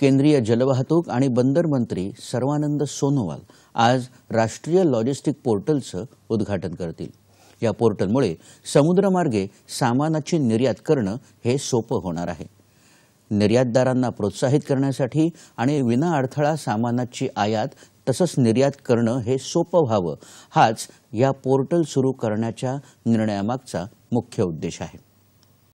केंद्रीय जलवाहतूक आणि बंदर मंत्री सर्वानंद सोनोवाल आज राष्ट्रीय लॉजिस्टिक पोर्टलचं उद्घाटन करतील या पोर्टलमुळे समुद्रमार्गे सामानाची निर्यात करणं हे सोपं होणार आहे निर्यातदारांना प्रोत्साहित करण्यासाठी आणि विनाअडथळा सामानाची आयात तसंच निर्यात करणं हे सोपं व्हावं हाच या पोर्टल सुरू करण्याच्या निर्णयामागचा मुख्य उद्देश आहे